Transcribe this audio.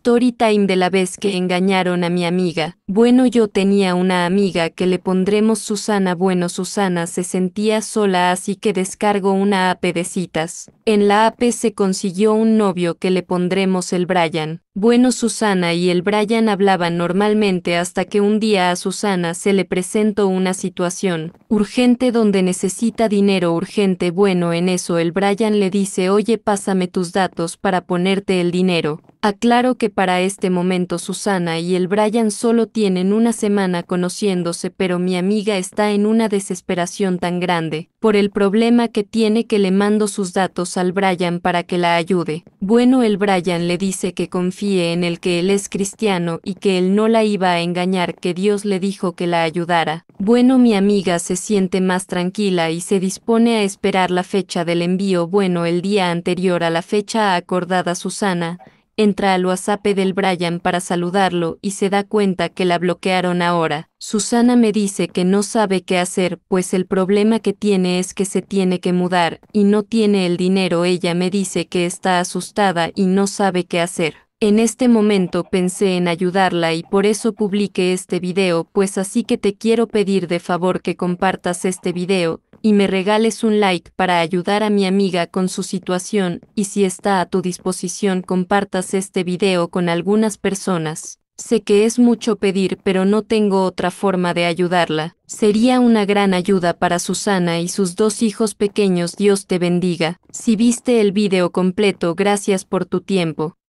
Storytime de la vez que engañaron a mi amiga. Bueno, yo tenía una amiga que le pondremos Susana. Bueno, Susana se sentía sola, así que descargo una AP de citas. En la AP se consiguió un novio que le pondremos el Brian. Bueno Susana y el Brian hablaban normalmente hasta que un día a Susana se le presentó una situación urgente donde necesita dinero urgente. Bueno, en eso el Brian le dice, oye, pásame tus datos para ponerte el dinero. Aclaro que para este momento Susana y el Brian solo tienen una semana conociéndose, pero mi amiga está en una desesperación tan grande por el problema que tiene que le mando sus datos al Brian para que la ayude. Bueno, el Brian le dice que confíe en el que él es cristiano y que él no la iba a engañar, que Dios le dijo que la ayudara. Bueno, mi amiga se siente más tranquila y se dispone a esperar la fecha del envío. Bueno, el día anterior a la fecha acordada Susana, entra al WhatsApp del Brian para saludarlo y se da cuenta que la bloquearon ahora. Susana me dice que no sabe qué hacer, pues el problema que tiene es que se tiene que mudar y no tiene el dinero. Ella me dice que está asustada y no sabe qué hacer. En este momento pensé en ayudarla y por eso publiqué este video, pues así que te quiero pedir de favor que compartas este video, y me regales un like para ayudar a mi amiga con su situación y si está a tu disposición compartas este video con algunas personas. Sé que es mucho pedir pero no tengo otra forma de ayudarla. Sería una gran ayuda para Susana y sus dos hijos pequeños. Dios te bendiga. Si viste el video completo gracias por tu tiempo.